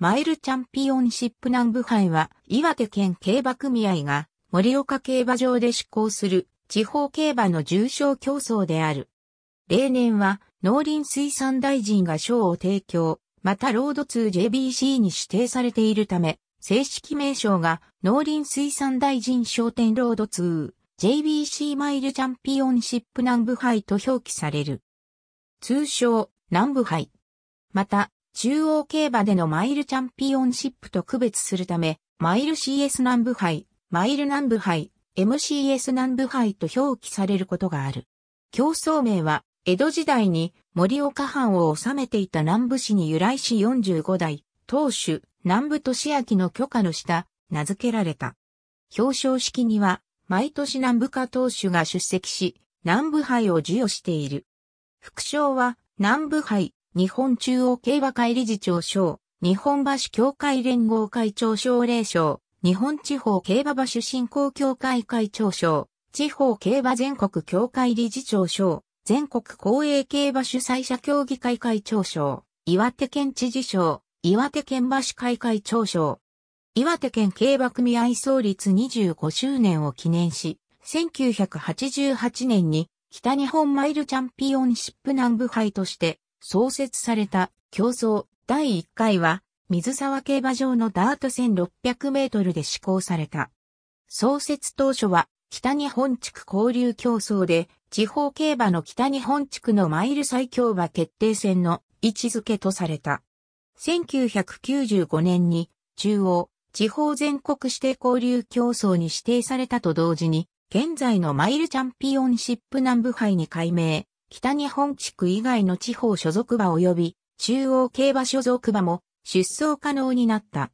マイルチャンピオンシップ南部杯は、岩手県競馬組合が、森岡競馬場で施行する、地方競馬の重賞競争である。例年は、農林水産大臣が賞を提供、またロード 2JBC に指定されているため、正式名称が、農林水産大臣商店ロード 2JBC マイルチャンピオンシップ南部杯と表記される。通称、南部杯。また、中央競馬でのマイルチャンピオンシップと区別するため、マイル CS 南部杯、マイル南部杯、MCS 南部杯と表記されることがある。競争名は、江戸時代に森岡藩を治めていた南部市に由来し45代、当主、南部俊明の許可の下、名付けられた。表彰式には、毎年南部下当主が出席し、南部杯を授与している。副賞は、南部杯、日本中央競馬会理事長賞、日本馬主協会連合会長奨励賞、日本地方競馬馬主振興協会会長賞、地方競馬全国協会理事長賞、全国公営競馬主催者協議会会長賞、岩手県知事賞、岩手県馬主会会長賞、岩手県競馬組合創立25周年を記念し、1988年に北日本マイルチャンピオンシップ南部杯として創設された競争第1回は水沢競馬場のダート1600メートルで施行された。創設当初は北日本地区交流競争で地方競馬の北日本地区のマイル最強馬決定戦の位置づけとされた。1995年に中央地方全国指定交流競争に指定されたと同時に現在のマイルチャンピオンシップ南部杯に改名、北日本地区以外の地方所属馬及び中央競馬所属馬も出走可能になった。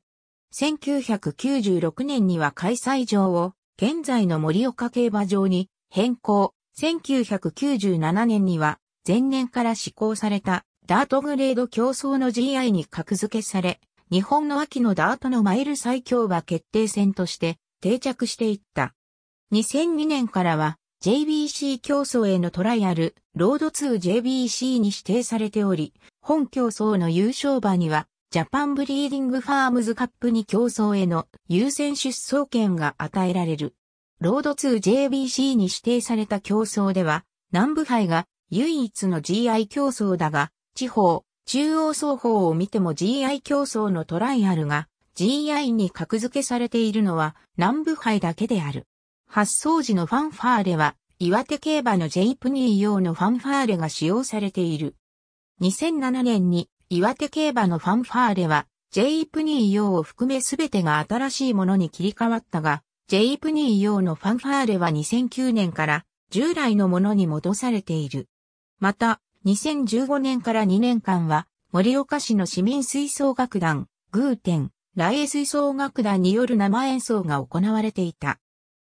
1996年には開催場を現在の森岡競馬場に変更。1997年には前年から施行されたダートグレード競争の GI に格付けされ、日本の秋のダートのマイル最強馬決定戦として定着していった。2002年からは JBC 競争へのトライアル、ロード 2JBC に指定されており、本競争の優勝馬には、ジャパンブリーディングファームズカップに競争への優先出走権が与えられる。ロード 2JBC に指定された競争では、南部杯が唯一の GI 競争だが、地方、中央双方を見ても GI 競争のトライアルが GI に格付けされているのは南部杯だけである。発送時のファンファーレは、岩手競馬のジェイプニー用のファンファーレが使用されている。2007年に岩手競馬のファンファーレは、ジェイプニー用を含めすべてが新しいものに切り替わったが、ジェイプニー用のファンファーレは2009年から従来のものに戻されている。また、2015年から2年間は、森岡市の市民吹奏楽団、グーテン、ラエ吹奏楽団による生演奏が行われていた。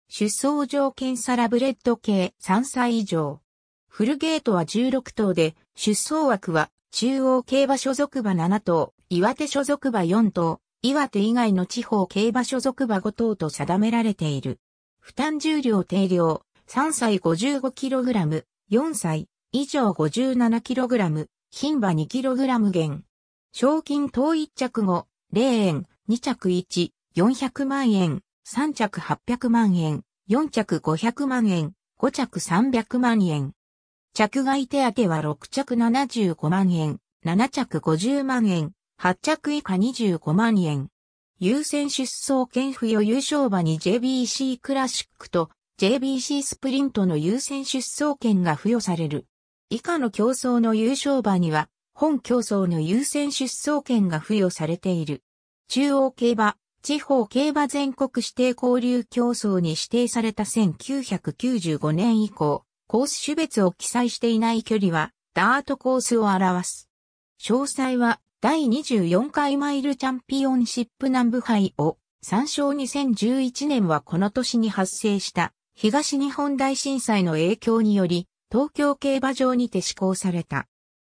出走条件サラブレッド系3歳以上。フルゲートは16頭で、出走枠は中央競馬所属馬7頭、岩手所属馬4頭、岩手以外の地方競馬所属馬5頭と定められている。負担重量定量、3歳 55kg、4歳以上 57kg、牝馬 2kg 減。賞金等1着後、0円、2着1、400万円、3着800万円、4着500万円、5着300万円。着外手当は6着75万円、7着50万円、8着以下25万円。優先出走権付与優勝馬に JBC クラシックと JBC スプリントの優先出走権が付与される。以下の競争の優勝馬には、本競争の優先出走権が付与されている。中央競馬、地方競馬全国指定交流競争に指定された1995年以降、コース種別を記載していない距離は、ダートコースを表す。詳細は、第24回マイルチャンピオンシップ南部杯を、参照2011年はこの年に発生した、東日本大震災の影響により、東京競馬場にて施行された。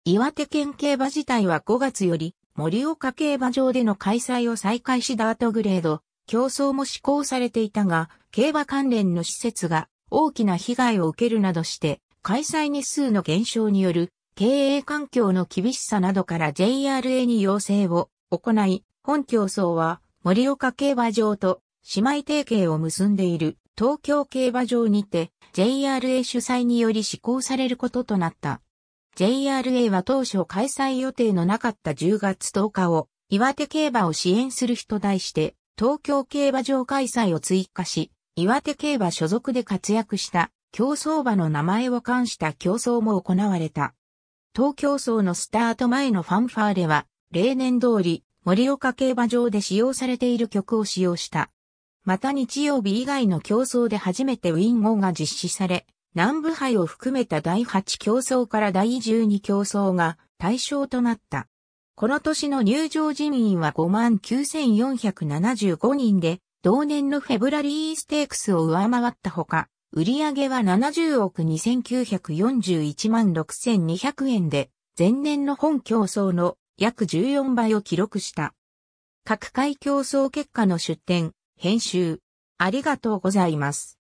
岩手県競馬自体は5月より盛岡競馬場での開催を再開しダートグレード、競争も施行されていたが、競馬関連の施設が大きな被害を受けるなどして、開催日数の減少による経営環境の厳しさなどから JRA に要請を行い、本競争は盛岡競馬場と姉妹提携を結んでいる東京競馬場にて JRA 主催により施行されることとなった。JRA は当初開催予定のなかった10月10日を岩手競馬を支援する人題して東京競馬場開催を追加し、岩手競馬所属で活躍した競争馬の名前を冠した競争も行われた。東京層のスタート前のファンファーレは、例年通り、盛岡競馬場で使用されている曲を使用した。また日曜日以外の競争で初めてウィンゴが実施され、南部杯を含めた第8競争から第12競争が対象となった。この年の入場人員は59,475人で、同年のフェブラリーステークスを上回ったほか、売上は70億2941万6200円で、前年の本競争の約14倍を記録した。各回競争結果の出展、編集。ありがとうございます。